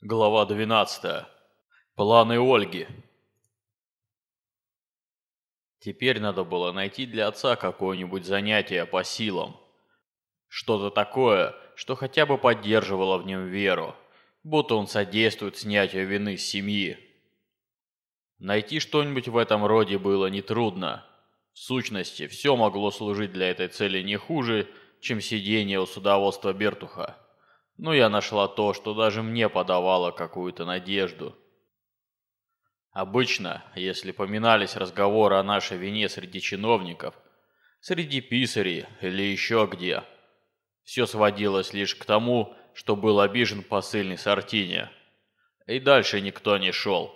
Глава 12. Планы Ольги. Теперь надо было найти для отца какое-нибудь занятие по силам. Что-то такое, что хотя бы поддерживало в нем веру, будто он содействует снятию вины с семьи. Найти что-нибудь в этом роде было нетрудно. В сущности, все могло служить для этой цели не хуже, чем сидение у судоводства Бертуха но я нашла то, что даже мне подавало какую-то надежду. Обычно, если поминались разговоры о нашей вине среди чиновников, среди писарей или еще где, все сводилось лишь к тому, что был обижен посыльный Сартиния. И дальше никто не шел.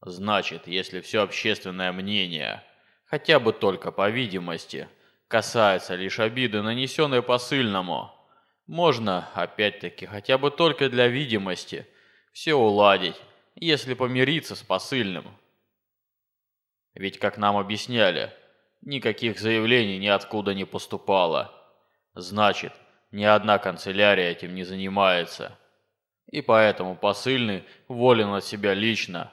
Значит, если все общественное мнение, хотя бы только по видимости, касается лишь обиды, нанесенной посыльному – можно, опять-таки, хотя бы только для видимости, все уладить, если помириться с посыльным. Ведь, как нам объясняли, никаких заявлений ниоткуда не поступало. Значит, ни одна канцелярия этим не занимается. И поэтому посыльный волен от себя лично.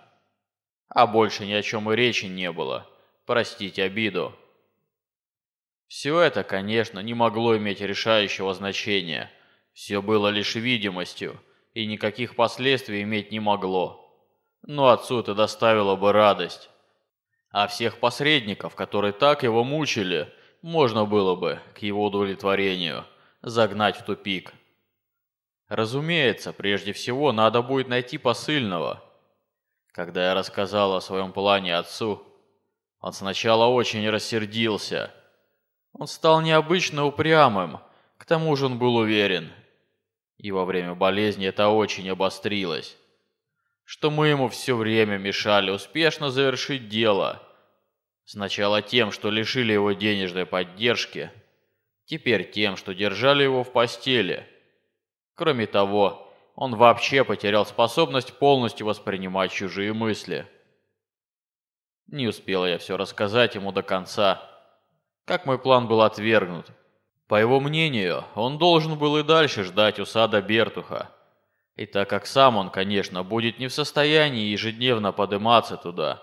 А больше ни о чем и речи не было. Простите обиду. Все это, конечно, не могло иметь решающего значения. Все было лишь видимостью, и никаких последствий иметь не могло. Но отцу это доставило бы радость. А всех посредников, которые так его мучили, можно было бы, к его удовлетворению, загнать в тупик. Разумеется, прежде всего надо будет найти посыльного. Когда я рассказал о своем плане отцу, он сначала очень рассердился – он стал необычно упрямым, к тому же он был уверен. И во время болезни это очень обострилось, что мы ему все время мешали успешно завершить дело. Сначала тем, что лишили его денежной поддержки, теперь тем, что держали его в постели. Кроме того, он вообще потерял способность полностью воспринимать чужие мысли. Не успела я все рассказать ему до конца, как мой план был отвергнут. По его мнению, он должен был и дальше ждать у сада Бертуха. И так как сам он, конечно, будет не в состоянии ежедневно подниматься туда,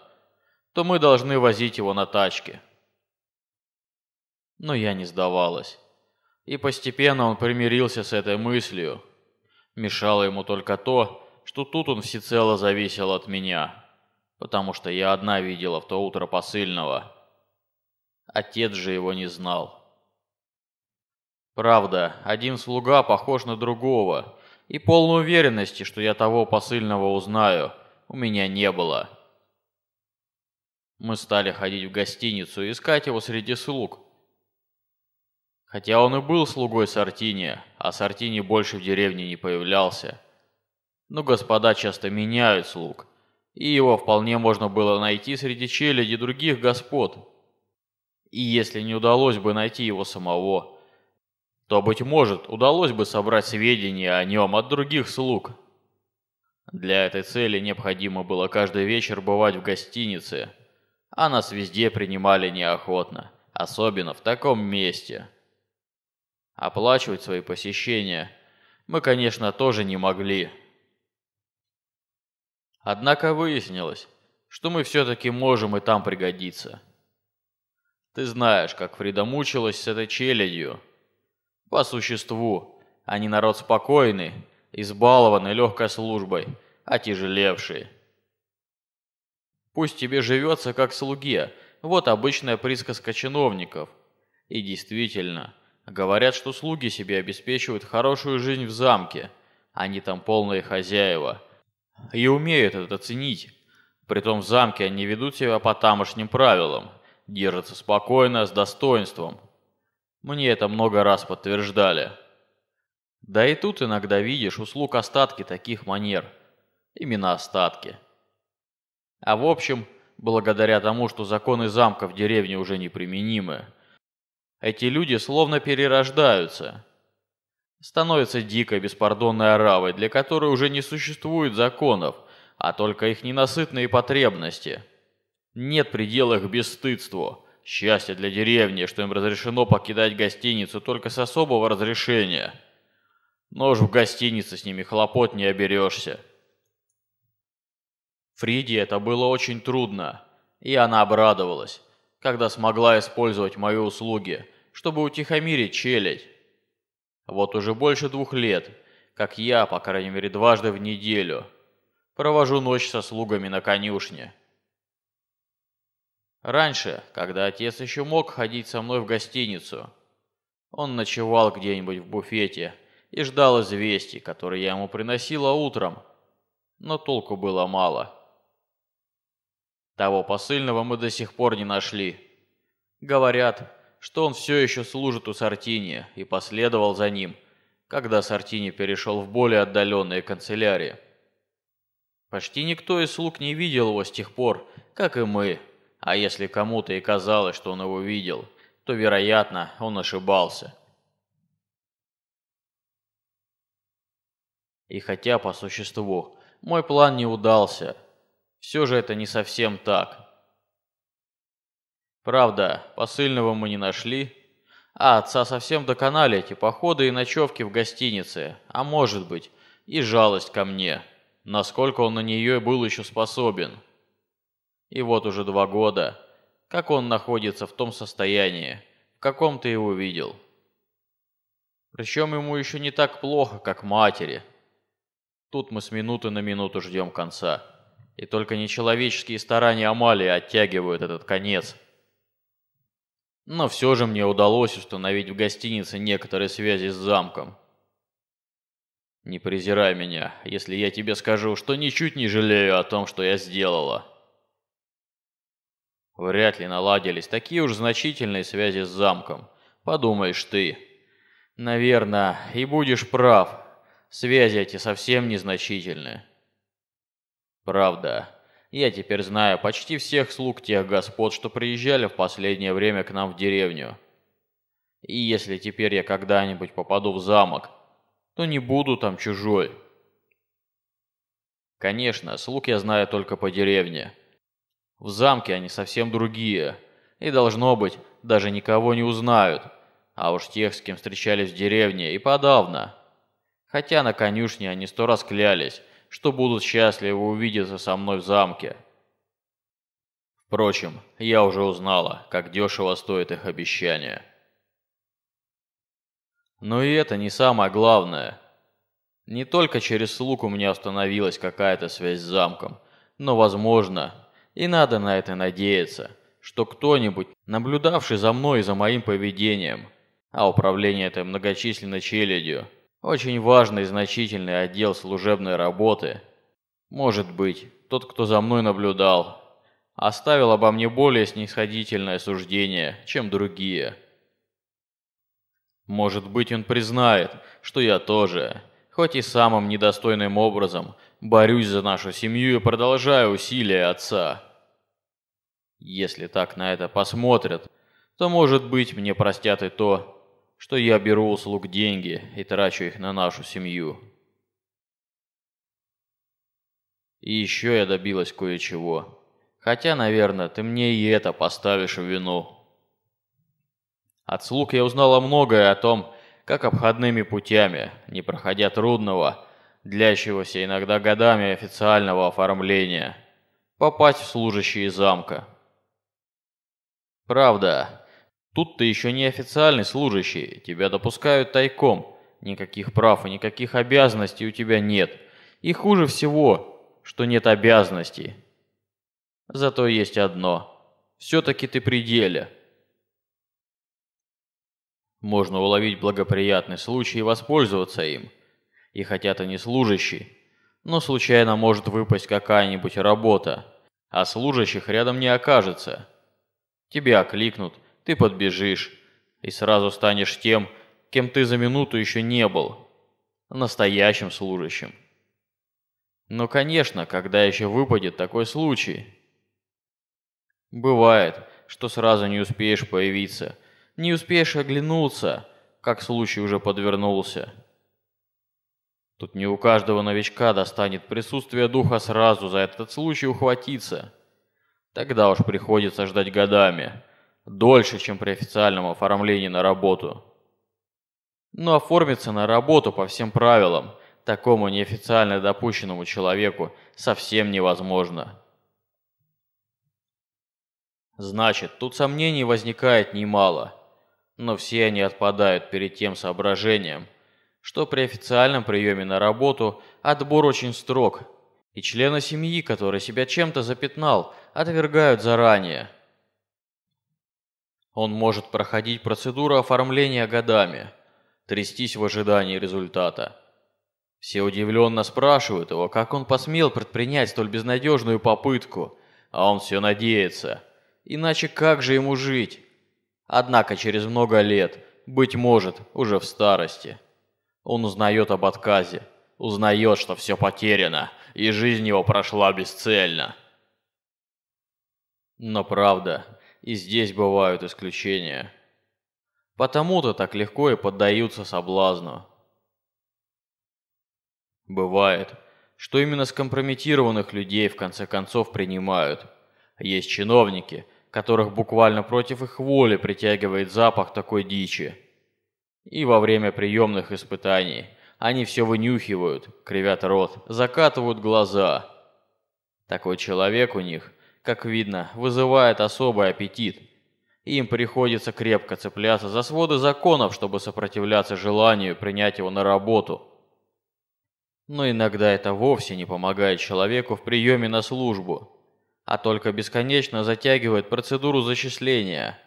то мы должны возить его на тачке. Но я не сдавалась. И постепенно он примирился с этой мыслью. Мешало ему только то, что тут он всецело зависел от меня, потому что я одна видела в то утро посыльного – Отец же его не знал. Правда, один слуга похож на другого, и полной уверенности, что я того посыльного узнаю, у меня не было. Мы стали ходить в гостиницу и искать его среди слуг. Хотя он и был слугой Сартини, а Сартини больше в деревне не появлялся. Но господа часто меняют слуг, и его вполне можно было найти среди челяди других господ. И если не удалось бы найти его самого, то, быть может, удалось бы собрать сведения о нем от других слуг. Для этой цели необходимо было каждый вечер бывать в гостинице, а нас везде принимали неохотно, особенно в таком месте. Оплачивать свои посещения мы, конечно, тоже не могли. Однако выяснилось, что мы все-таки можем и там пригодиться – ты знаешь, как Фрида мучилась с этой челядью. По существу, они народ спокойный, избалованный легкой службой, отяжелевший. Пусть тебе живется как слуге, вот обычная присказка чиновников. И действительно, говорят, что слуги себе обеспечивают хорошую жизнь в замке, они там полные хозяева. И умеют это ценить. Притом в замке они ведут себя по тамошним правилам, держится спокойно, с достоинством. Мне это много раз подтверждали. Да и тут иногда видишь у слуг остатки таких манер. Именно остатки. А в общем, благодаря тому, что законы замка в деревне уже неприменимы, эти люди словно перерождаются. Становятся дикой беспардонной оравой, для которой уже не существует законов, а только их ненасытные потребности – нет предела к бесстыдству. Счастье для деревни, что им разрешено покидать гостиницу только с особого разрешения. Но уж в гостинице с ними хлопот не оберешься. Фриде это было очень трудно, и она обрадовалась, когда смогла использовать мои услуги, чтобы утихомирить челядь. Вот уже больше двух лет, как я, по крайней мере, дважды в неделю, провожу ночь со слугами на конюшне – Раньше, когда отец еще мог ходить со мной в гостиницу, он ночевал где-нибудь в буфете и ждал известий, которые я ему приносила утром, но толку было мало. Того посыльного мы до сих пор не нашли. Говорят, что он все еще служит у Сартини и последовал за ним, когда Сартини перешел в более отдаленные канцелярии. Почти никто из слуг не видел его с тех пор, как и мы – а если кому-то и казалось, что он его видел, то, вероятно, он ошибался. И хотя, по существу, мой план не удался, все же это не совсем так. Правда, посыльного мы не нашли, а отца совсем доконали эти походы и ночевки в гостинице, а может быть, и жалость ко мне, насколько он на нее был еще способен. И вот уже два года, как он находится в том состоянии, в каком ты его видел. Причем ему еще не так плохо, как матери. Тут мы с минуты на минуту ждем конца. И только нечеловеческие старания Амалии оттягивают этот конец. Но все же мне удалось установить в гостинице некоторые связи с замком. Не презирай меня, если я тебе скажу, что ничуть не жалею о том, что я сделала. Вряд ли наладились такие уж значительные связи с замком. Подумаешь ты. Наверное, и будешь прав. Связи эти совсем незначительные. Правда. Я теперь знаю почти всех слуг тех господ, что приезжали в последнее время к нам в деревню. И если теперь я когда-нибудь попаду в замок, то не буду там чужой. Конечно, слуг я знаю только по деревне. В замке они совсем другие, и, должно быть, даже никого не узнают, а уж тех, с кем встречались в деревне, и подавно. Хотя на конюшне они сто раз клялись, что будут счастливы увидеться со мной в замке. Впрочем, я уже узнала, как дешево стоит их обещание. Но и это не самое главное. Не только через слуг у меня установилась какая-то связь с замком, но, возможно, и надо на это надеяться, что кто-нибудь, наблюдавший за мной и за моим поведением, а управление этой многочисленной челядью, очень важный и значительный отдел служебной работы, может быть, тот, кто за мной наблюдал, оставил обо мне более снисходительное суждение, чем другие. Может быть, он признает, что я тоже, хоть и самым недостойным образом, борюсь за нашу семью и продолжаю усилия отца. Если так на это посмотрят, то, может быть, мне простят и то, что я беру у слуг деньги и трачу их на нашу семью. И еще я добилась кое-чего. Хотя, наверное, ты мне и это поставишь в вину. От слуг я узнала многое о том, как обходными путями, не проходя трудного, длящегося иногда годами официального оформления, попасть в служащие замка. «Правда. Тут ты еще не официальный служащий. Тебя допускают тайком. Никаких прав и никаких обязанностей у тебя нет. И хуже всего, что нет обязанностей. Зато есть одно. Все-таки ты при деле». Можно уловить благоприятный случай и воспользоваться им. И хотя ты не служащий, но случайно может выпасть какая-нибудь работа, а служащих рядом не окажется. Тебя окликнут, ты подбежишь и сразу станешь тем, кем ты за минуту еще не был, настоящим служащим. Но, конечно, когда еще выпадет такой случай? Бывает, что сразу не успеешь появиться, не успеешь оглянуться, как случай уже подвернулся. Тут не у каждого новичка достанет присутствие духа сразу за этот случай ухватиться. Тогда уж приходится ждать годами. Дольше, чем при официальном оформлении на работу. Но оформиться на работу по всем правилам такому неофициально допущенному человеку совсем невозможно. Значит, тут сомнений возникает немало, но все они отпадают перед тем соображением, что при официальном приеме на работу отбор очень строг, и члена семьи, который себя чем-то запятнал, отвергают заранее. Он может проходить процедуру оформления годами, трястись в ожидании результата. Все удивленно спрашивают его, как он посмел предпринять столь безнадежную попытку, а он все надеется. Иначе как же ему жить? Однако через много лет, быть может, уже в старости. Он узнает об отказе, узнает, что все потеряно, и жизнь его прошла бесцельно. Но правда, и здесь бывают исключения. Потому-то так легко и поддаются соблазну. Бывает, что именно скомпрометированных людей в конце концов принимают. Есть чиновники, которых буквально против их воли притягивает запах такой дичи. И во время приемных испытаний они все вынюхивают, кривят рот, закатывают глаза. Такой человек у них как видно, вызывает особый аппетит. Им приходится крепко цепляться за своды законов, чтобы сопротивляться желанию принять его на работу. Но иногда это вовсе не помогает человеку в приеме на службу, а только бесконечно затягивает процедуру зачисления.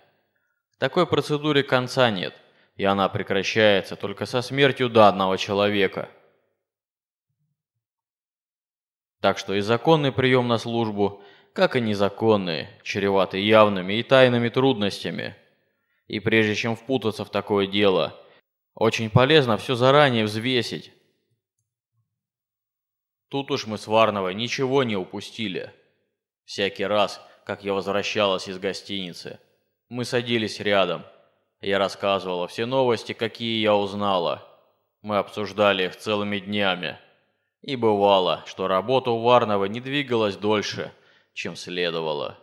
Такой процедуре конца нет, и она прекращается только со смертью данного человека. Так что и законный прием на службу – как и незаконные, чреваты явными и тайными трудностями. И прежде чем впутаться в такое дело, очень полезно все заранее взвесить. Тут уж мы с Варновой ничего не упустили. Всякий раз, как я возвращалась из гостиницы, мы садились рядом. Я рассказывала все новости, какие я узнала. Мы обсуждали их целыми днями. И бывало, что работа у Варнова не двигалась дольше – чем следовало.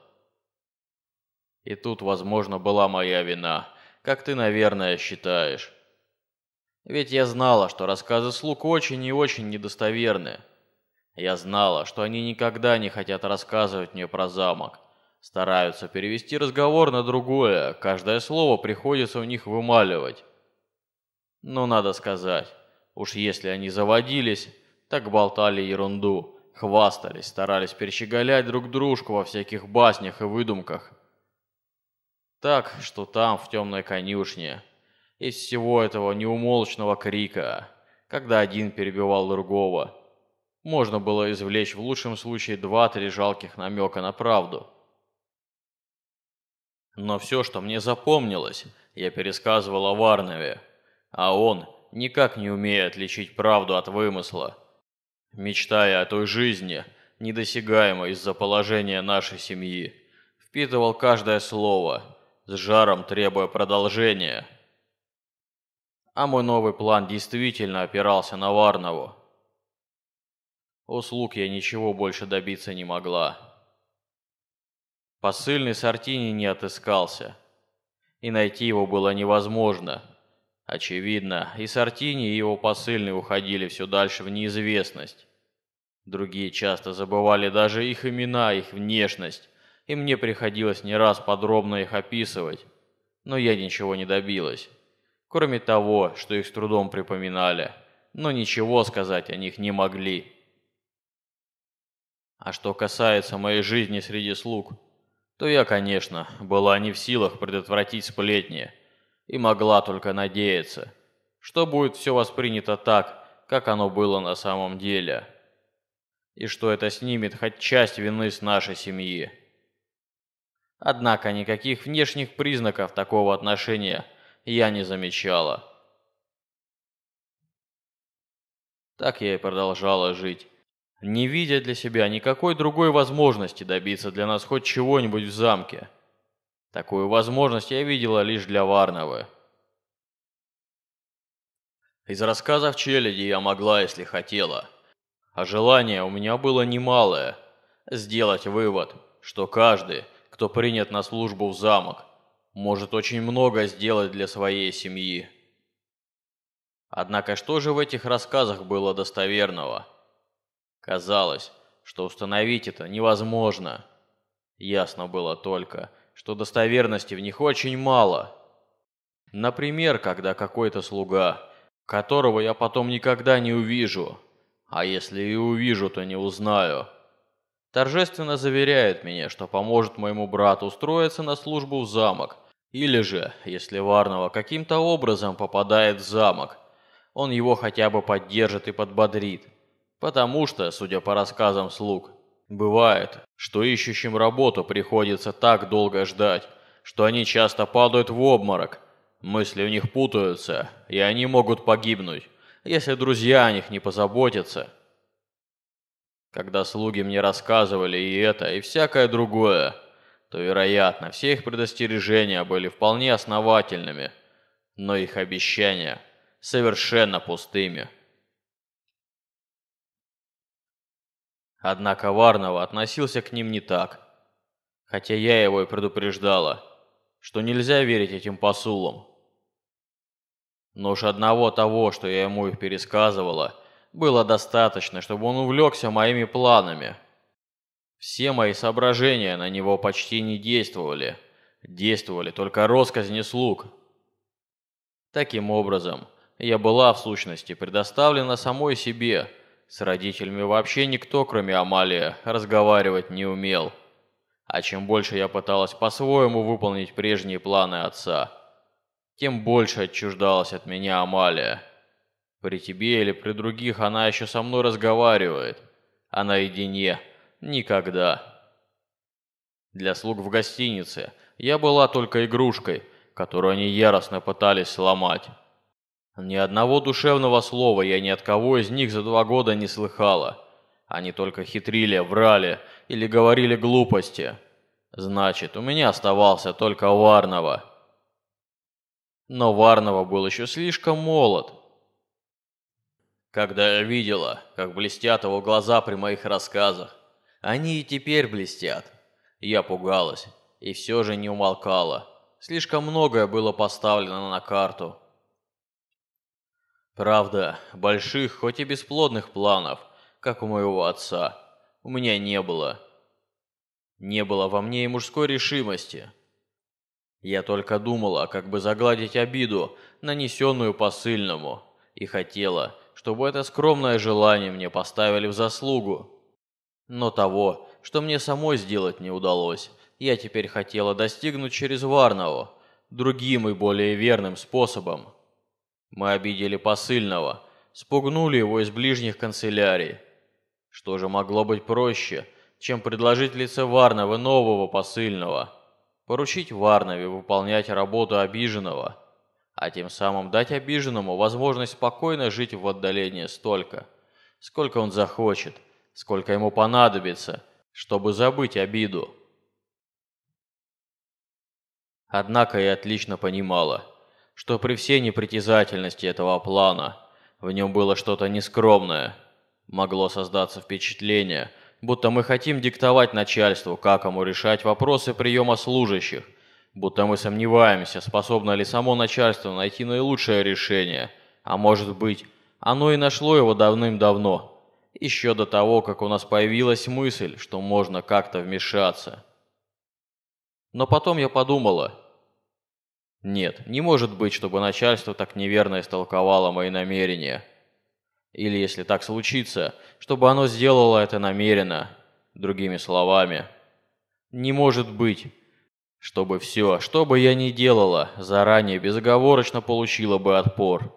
И тут, возможно, была моя вина, как ты, наверное, считаешь. Ведь я знала, что рассказы слуг очень и очень недостоверны. Я знала, что они никогда не хотят рассказывать мне про замок. Стараются перевести разговор на другое, каждое слово приходится у них вымаливать. Но ну, надо сказать, уж если они заводились, так болтали ерунду, Хвастались, старались перещеголять друг дружку во всяких баснях и выдумках. Так, что там, в темной конюшне, из всего этого неумолчного крика, когда один перебивал другого, можно было извлечь в лучшем случае два-три жалких намека на правду. Но все, что мне запомнилось, я пересказывал о Варнове, а он никак не умеет отличить правду от вымысла мечтая о той жизни, недосягаемой из-за положения нашей семьи. Впитывал каждое слово, с жаром требуя продолжения. А мой новый план действительно опирался на Варнову. Услуг я ничего больше добиться не могла. Посыльный Сартини не отыскался, и найти его было невозможно. Очевидно, и Сартини, и его посыльный уходили все дальше в неизвестность. Другие часто забывали даже их имена, их внешность, и мне приходилось не раз подробно их описывать. Но я ничего не добилась. Кроме того, что их с трудом припоминали, но ничего сказать о них не могли. А что касается моей жизни среди слуг, то я, конечно, была не в силах предотвратить сплетни и могла только надеяться, что будет все воспринято так, как оно было на самом деле» и что это снимет хоть часть вины с нашей семьи. Однако никаких внешних признаков такого отношения я не замечала. Так я и продолжала жить, не видя для себя никакой другой возможности добиться для нас хоть чего-нибудь в замке. Такую возможность я видела лишь для Варновы. Из рассказов челяди я могла, если хотела – а желание у меня было немалое – сделать вывод, что каждый, кто принят на службу в замок, может очень много сделать для своей семьи. Однако что же в этих рассказах было достоверного? Казалось, что установить это невозможно. Ясно было только, что достоверности в них очень мало. Например, когда какой-то слуга, которого я потом никогда не увижу, а если и увижу, то не узнаю. Торжественно заверяет меня, что поможет моему брату устроиться на службу в замок, или же, если Варнова каким-то образом попадает в замок, он его хотя бы поддержит и подбодрит. Потому что, судя по рассказам слуг, бывает, что ищущим работу приходится так долго ждать, что они часто падают в обморок, мысли у них путаются, и они могут погибнуть если друзья о них не позаботятся. Когда слуги мне рассказывали и это, и всякое другое, то, вероятно, все их предостережения были вполне основательными, но их обещания совершенно пустыми. Однако Варнова относился к ним не так, хотя я его и предупреждала, что нельзя верить этим посулам. Но уж одного того, что я ему их пересказывала, было достаточно, чтобы он увлекся моими планами. Все мои соображения на него почти не действовали. Действовали только росказни слуг. Таким образом, я была в сущности предоставлена самой себе. С родителями вообще никто, кроме Амалия, разговаривать не умел. А чем больше я пыталась по-своему выполнить прежние планы отца – тем больше отчуждалась от меня Амалия. При тебе или при других она еще со мной разговаривает, а наедине никогда. Для слуг в гостинице я была только игрушкой, которую они яростно пытались сломать. Ни одного душевного слова я ни от кого из них за два года не слыхала. Они только хитрили, врали или говорили глупости. Значит, у меня оставался только Варнова. Но Варнова был еще слишком молод. Когда я видела, как блестят его глаза при моих рассказах, они и теперь блестят. Я пугалась и все же не умолкала. Слишком многое было поставлено на карту. Правда, больших, хоть и бесплодных планов, как у моего отца, у меня не было. Не было во мне и мужской решимости. Я только думала, как бы загладить обиду, нанесенную посыльному, и хотела, чтобы это скромное желание мне поставили в заслугу. Но того, что мне самой сделать не удалось, я теперь хотела достигнуть через Варного, другим и более верным способом. Мы обидели посыльного, спугнули его из ближних канцелярий. Что же могло быть проще, чем предложить лице Варного нового посыльного – поручить Варнове выполнять работу обиженного, а тем самым дать обиженному возможность спокойно жить в отдалении столько, сколько он захочет, сколько ему понадобится, чтобы забыть обиду. Однако я отлично понимала, что при всей непритязательности этого плана в нем было что-то нескромное. Могло создаться впечатление – будто мы хотим диктовать начальству, как ему решать вопросы приема служащих, будто мы сомневаемся, способно ли само начальство найти наилучшее решение, а может быть, оно и нашло его давным-давно, еще до того, как у нас появилась мысль, что можно как-то вмешаться. Но потом я подумала. Нет, не может быть, чтобы начальство так неверно истолковало мои намерения. Или, если так случится, чтобы оно сделало это намеренно. Другими словами, не может быть, чтобы все, что бы я ни делала, заранее безоговорочно получило бы отпор.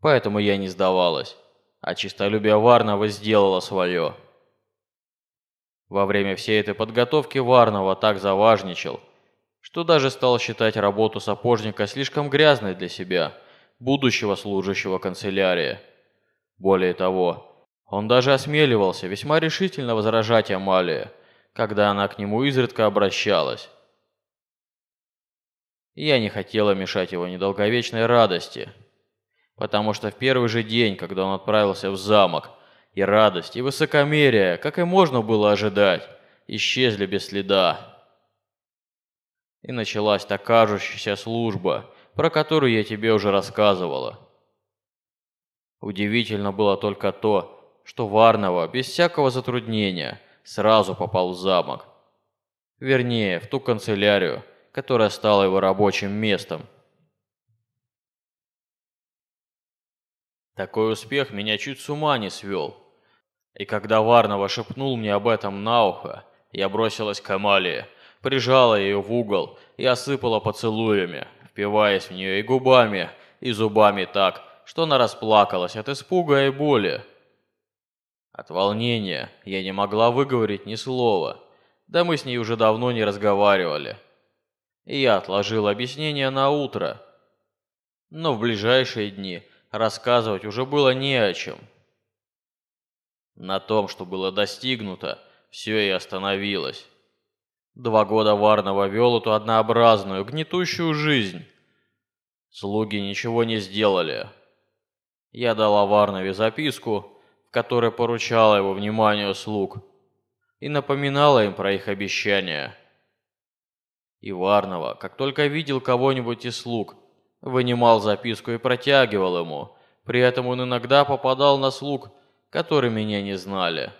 Поэтому я не сдавалась, а чистолюбие Варнова сделало свое. Во время всей этой подготовки Варнова так заважничал, что даже стал считать работу сапожника слишком грязной для себя, будущего служащего канцелярии. Более того, он даже осмеливался весьма решительно возражать Амалии, когда она к нему изредка обращалась. я не хотела мешать его недолговечной радости, потому что в первый же день, когда он отправился в замок, и радость, и высокомерие, как и можно было ожидать, исчезли без следа. И началась та кажущаяся служба, про которую я тебе уже рассказывала. Удивительно было только то, что Варнова без всякого затруднения сразу попал в замок. Вернее, в ту канцелярию, которая стала его рабочим местом. Такой успех меня чуть с ума не свел. И когда Варнова шепнул мне об этом на ухо, я бросилась к Амалии, прижала ее в угол и осыпала поцелуями, впиваясь в нее и губами, и зубами так, что она расплакалась от испуга и боли. От волнения я не могла выговорить ни слова, да мы с ней уже давно не разговаривали. И я отложил объяснение на утро. Но в ближайшие дни рассказывать уже было не о чем. На том, что было достигнуто, все и остановилось. Два года Варнова вел эту однообразную, гнетущую жизнь. Слуги ничего не сделали, я дал Варнове записку, в которой поручала его вниманию слуг и напоминала им про их обещания. И как только видел кого-нибудь из слуг, вынимал записку и протягивал ему. При этом он иногда попадал на слуг, которые меня не знали.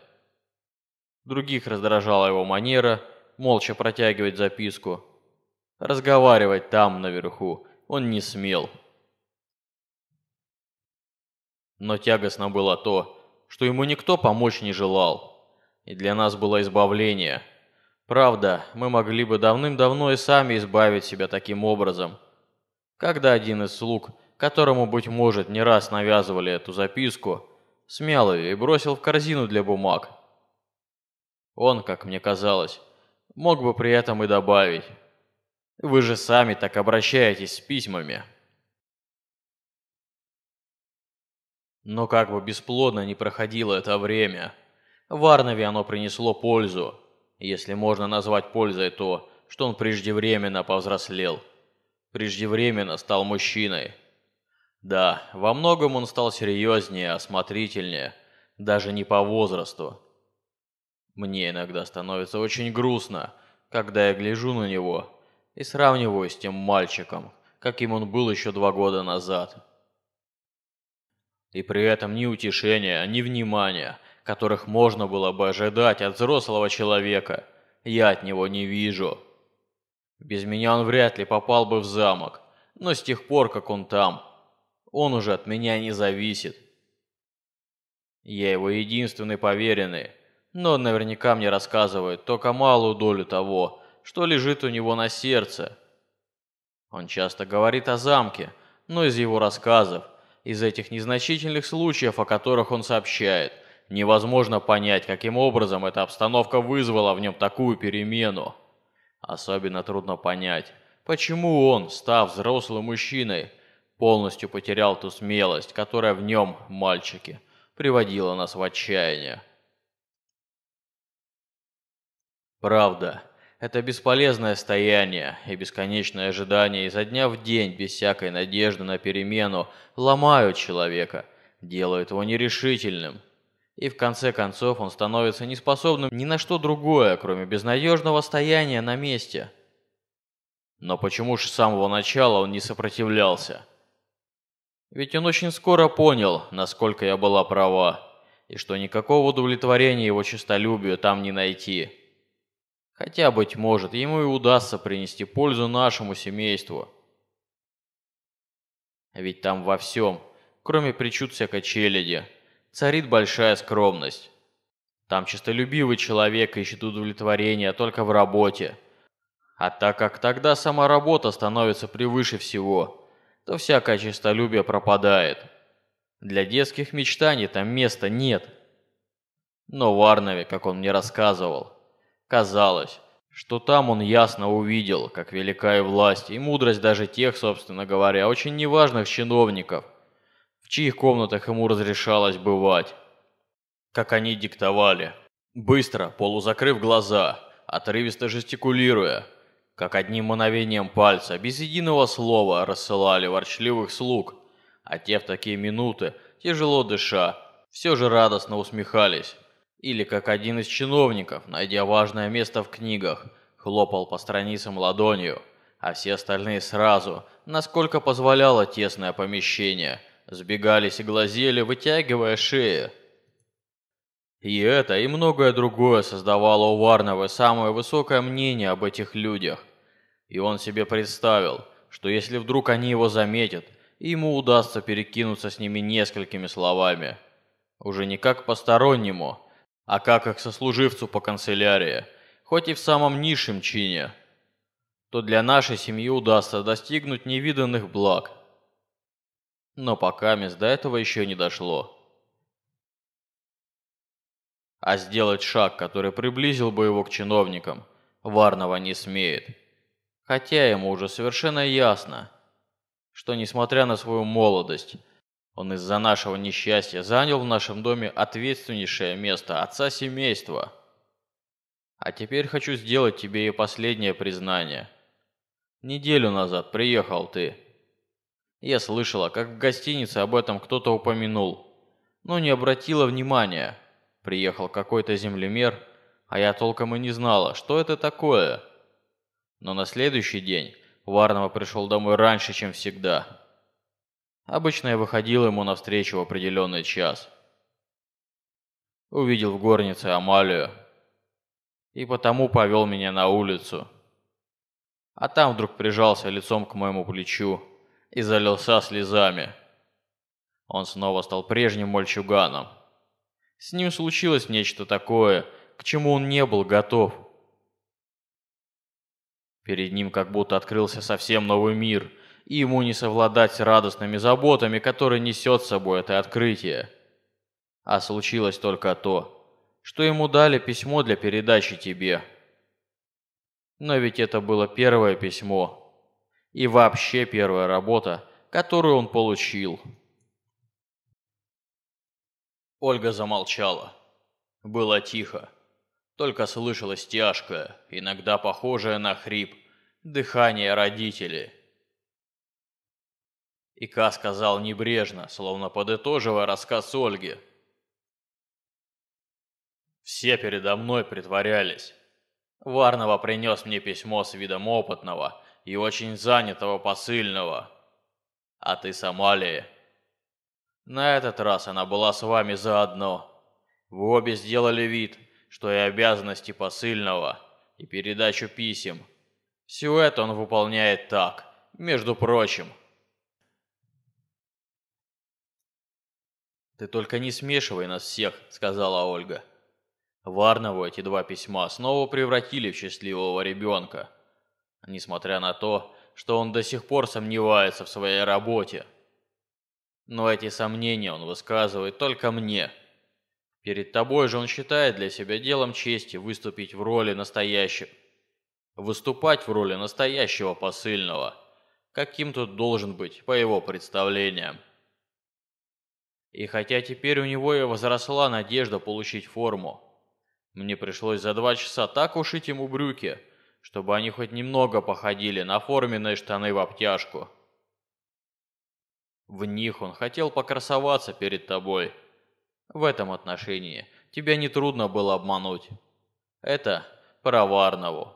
Других раздражала его манера молча протягивать записку. Разговаривать там, наверху, он не смел. Но тягостно было то, что ему никто помочь не желал. И для нас было избавление. Правда, мы могли бы давным-давно и сами избавить себя таким образом. Когда один из слуг, которому, быть может, не раз навязывали эту записку, смял ее и бросил в корзину для бумаг. Он, как мне казалось, мог бы при этом и добавить. Вы же сами так обращаетесь с письмами. Но как бы бесплодно не проходило это время, Варнове оно принесло пользу, если можно назвать пользой то, что он преждевременно повзрослел. Преждевременно стал мужчиной. Да, во многом он стал серьезнее, осмотрительнее, даже не по возрасту. Мне иногда становится очень грустно, когда я гляжу на него и сравниваю с тем мальчиком, каким он был еще два года назад. И при этом ни утешения, ни внимания, которых можно было бы ожидать от взрослого человека, я от него не вижу. Без меня он вряд ли попал бы в замок, но с тех пор, как он там, он уже от меня не зависит. Я его единственный поверенный, но он наверняка мне рассказывает только малую долю того, что лежит у него на сердце. Он часто говорит о замке, но из его рассказов из этих незначительных случаев, о которых он сообщает, невозможно понять, каким образом эта обстановка вызвала в нем такую перемену. Особенно трудно понять, почему он, став взрослым мужчиной, полностью потерял ту смелость, которая в нем, мальчике, приводила нас в отчаяние. Правда. Это бесполезное стояние и бесконечное ожидание изо дня в день, без всякой надежды на перемену, ломают человека, делают его нерешительным. И в конце концов он становится неспособным ни на что другое, кроме безнадежного стояния на месте. Но почему же с самого начала он не сопротивлялся? Ведь он очень скоро понял, насколько я была права, и что никакого удовлетворения его честолюбию там не найти. Хотя, быть может, ему и удастся принести пользу нашему семейству. А ведь там во всем, кроме причуд всякой челяди, царит большая скромность. Там честолюбивый человек ищет удовлетворения только в работе. А так как тогда сама работа становится превыше всего, то всякое честолюбие пропадает. Для детских мечтаний там места нет. Но в Арнове, как он мне рассказывал, Казалось, что там он ясно увидел, как велика и власть, и мудрость даже тех, собственно говоря, очень неважных чиновников, в чьих комнатах ему разрешалось бывать. Как они диктовали. Быстро, полузакрыв глаза, отрывисто жестикулируя, как одним мановением пальца, без единого слова рассылали ворчливых слуг, а те в такие минуты, тяжело дыша, все же радостно усмехались. Или как один из чиновников, найдя важное место в книгах, хлопал по страницам ладонью, а все остальные сразу, насколько позволяло тесное помещение, сбегались и глазели, вытягивая шеи. И это, и многое другое создавало у Варнова самое высокое мнение об этих людях. И он себе представил, что если вдруг они его заметят, ему удастся перекинуться с ними несколькими словами. Уже не как постороннему, а как их сослуживцу по канцелярии, хоть и в самом низшем чине, то для нашей семьи удастся достигнуть невиданных благ. Но пока мест до этого еще не дошло. А сделать шаг, который приблизил бы его к чиновникам, Варнова не смеет. Хотя ему уже совершенно ясно, что несмотря на свою молодость, он из-за нашего несчастья занял в нашем доме ответственнейшее место отца семейства. А теперь хочу сделать тебе и последнее признание. Неделю назад приехал ты. Я слышала, как в гостинице об этом кто-то упомянул, но не обратила внимания. Приехал какой-то землемер, а я толком и не знала, что это такое. Но на следующий день Варнова пришел домой раньше, чем всегда. Обычно я выходил ему навстречу в определенный час. Увидел в горнице Амалию. И потому повел меня на улицу. А там вдруг прижался лицом к моему плечу и залился слезами. Он снова стал прежним мальчуганом. С ним случилось нечто такое, к чему он не был готов. Перед ним как будто открылся совсем новый мир – и ему не совладать с радостными заботами, которые несет с собой это открытие. А случилось только то, что ему дали письмо для передачи тебе. Но ведь это было первое письмо и вообще первая работа, которую он получил. Ольга замолчала. Было тихо. Только слышалось тяжкое, иногда похожее на хрип, дыхание родителей. Ика сказал небрежно, словно подытоживая рассказ Ольги. Все передо мной притворялись. Варнова принес мне письмо с видом опытного и очень занятого посыльного. А ты с Амалией. На этот раз она была с вами заодно. Вы обе сделали вид, что и обязанности посыльного, и передачу писем. Все это он выполняет так, между прочим – «Ты только не смешивай нас всех», — сказала Ольга. Варнову эти два письма снова превратили в счастливого ребенка. Несмотря на то, что он до сих пор сомневается в своей работе. Но эти сомнения он высказывает только мне. Перед тобой же он считает для себя делом чести выступить в роли настоящего... Выступать в роли настоящего посыльного. Каким тут должен быть, по его представлениям. И хотя теперь у него и возросла надежда получить форму, мне пришлось за два часа так ушить ему брюки, чтобы они хоть немного походили на форменные штаны в обтяжку. В них он хотел покрасоваться перед тобой. В этом отношении тебя нетрудно было обмануть. Это про Варнову.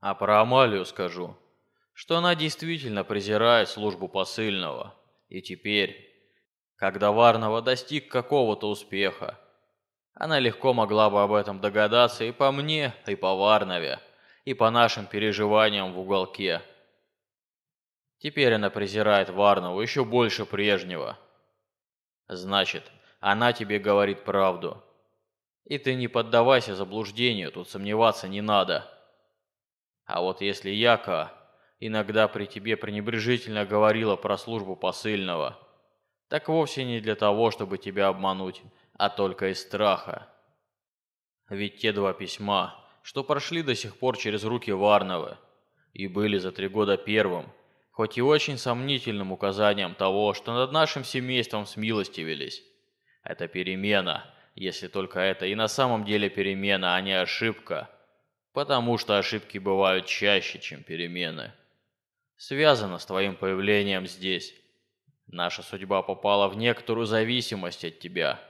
А про Амалию скажу, что она действительно презирает службу посыльного. И теперь когда Варнова достиг какого-то успеха, она легко могла бы об этом догадаться и по мне, и по Варнове, и по нашим переживаниям в уголке. Теперь она презирает Варнову еще больше прежнего. Значит, она тебе говорит правду. И ты не поддавайся заблуждению, тут сомневаться не надо. А вот если Яка иногда при тебе пренебрежительно говорила про службу посыльного – так вовсе не для того, чтобы тебя обмануть, а только из страха. Ведь те два письма, что прошли до сих пор через руки Варнова и были за три года первым, хоть и очень сомнительным указанием того, что над нашим семейством смилостивились. Это перемена, если только это и на самом деле перемена, а не ошибка. Потому что ошибки бывают чаще, чем перемены. Связано с твоим появлением здесь. Наша судьба попала в некоторую зависимость от тебя.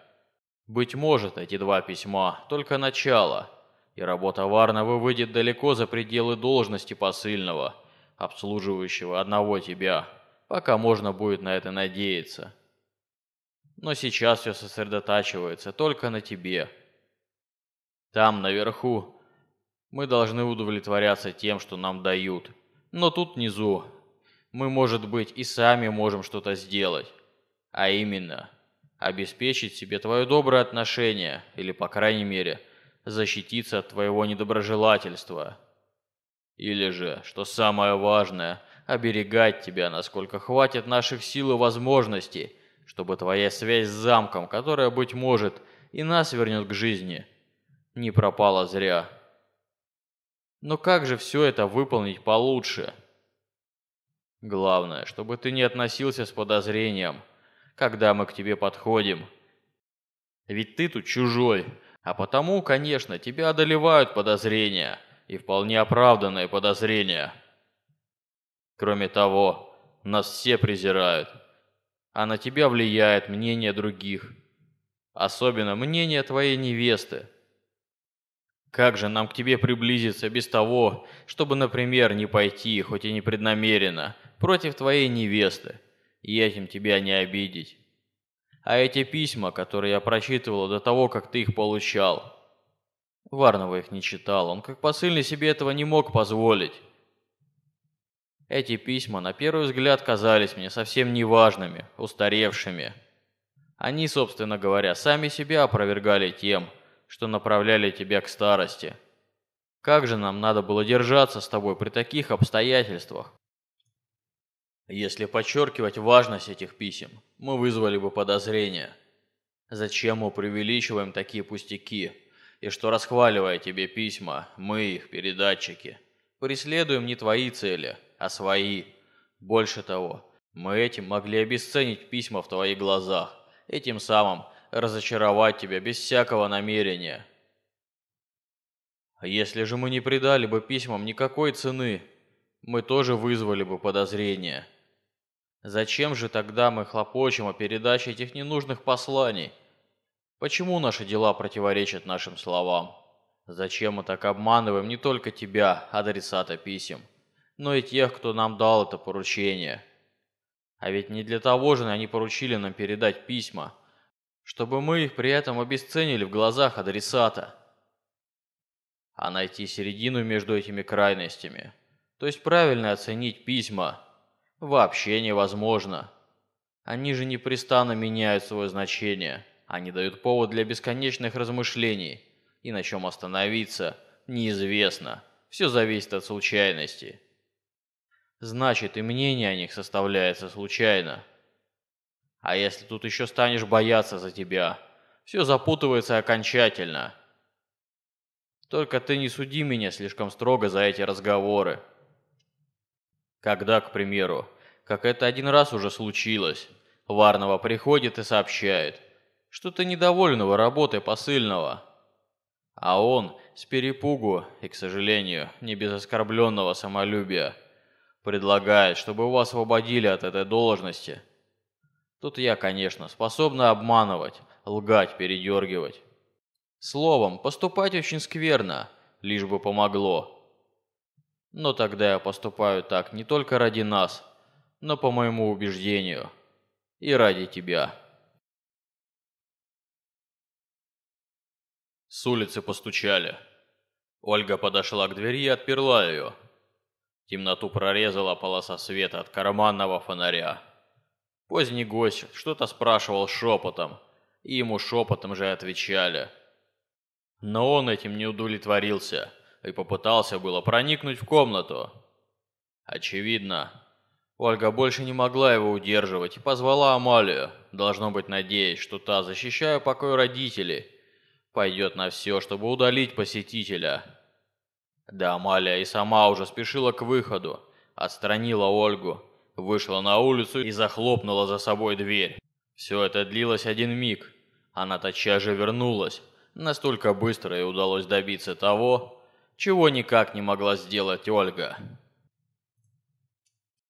Быть может, эти два письма – только начало, и работа Варнова выйдет далеко за пределы должности посыльного, обслуживающего одного тебя, пока можно будет на это надеяться. Но сейчас все сосредотачивается только на тебе. Там, наверху, мы должны удовлетворяться тем, что нам дают. Но тут внизу мы, может быть, и сами можем что-то сделать. А именно, обеспечить себе твое доброе отношение, или, по крайней мере, защититься от твоего недоброжелательства. Или же, что самое важное, оберегать тебя, насколько хватит наших сил и возможностей, чтобы твоя связь с замком, которая, быть может, и нас вернет к жизни, не пропала зря. Но как же все это выполнить получше?» Главное, чтобы ты не относился с подозрением, когда мы к тебе подходим. Ведь ты тут чужой, а потому, конечно, тебя одолевают подозрения, и вполне оправданные подозрения. Кроме того, нас все презирают, а на тебя влияет мнение других, особенно мнение твоей невесты. Как же нам к тебе приблизиться без того, чтобы, например, не пойти, хоть и непреднамеренно, против твоей невесты, и этим тебя не обидеть. А эти письма, которые я прочитывала до того, как ты их получал...» Варнова их не читал, он как посыльный себе этого не мог позволить. Эти письма на первый взгляд казались мне совсем неважными, устаревшими. Они, собственно говоря, сами себя опровергали тем, что направляли тебя к старости. Как же нам надо было держаться с тобой при таких обстоятельствах? Если подчеркивать важность этих писем, мы вызвали бы подозрения. Зачем мы преувеличиваем такие пустяки? И что, расхваливая тебе письма, мы их, передатчики, преследуем не твои цели, а свои. Больше того, мы этим могли обесценить письма в твоих глазах, этим самым разочаровать тебя без всякого намерения. Если же мы не придали бы письмам никакой цены, мы тоже вызвали бы подозрения». Зачем же тогда мы хлопочем о передаче этих ненужных посланий? Почему наши дела противоречат нашим словам? Зачем мы так обманываем не только тебя, адресата писем, но и тех, кто нам дал это поручение? А ведь не для того же они поручили нам передать письма, чтобы мы их при этом обесценили в глазах адресата. А найти середину между этими крайностями, то есть правильно оценить письма – вообще невозможно. Они же непрестанно меняют свое значение. Они дают повод для бесконечных размышлений. И на чем остановиться, неизвестно. Все зависит от случайности. Значит, и мнение о них составляется случайно. А если тут еще станешь бояться за тебя, все запутывается окончательно. Только ты не суди меня слишком строго за эти разговоры. Когда, к примеру, как это один раз уже случилось, Варнова приходит и сообщает, что ты недовольного работой посыльного. А он с перепугу и, к сожалению, не без оскорбленного самолюбия предлагает, чтобы его освободили от этой должности. Тут я, конечно, способна обманывать, лгать, передергивать. Словом, поступать очень скверно, лишь бы помогло. Но тогда я поступаю так не только ради нас, но по моему убеждению и ради тебя. С улицы постучали. Ольга подошла к двери и отперла ее. Темноту прорезала полоса света от карманного фонаря. Поздний гость что-то спрашивал шепотом, и ему шепотом же отвечали. Но он этим не удовлетворился – и попытался было проникнуть в комнату. Очевидно, Ольга больше не могла его удерживать и позвала Амалию, должно быть надеясь, что та, защищая покой родителей, пойдет на все, чтобы удалить посетителя. Да Амалия и сама уже спешила к выходу, отстранила Ольгу, вышла на улицу и захлопнула за собой дверь. Все это длилось один миг. Она тотчас же вернулась. Настолько быстро и удалось добиться того, чего никак не могла сделать Ольга.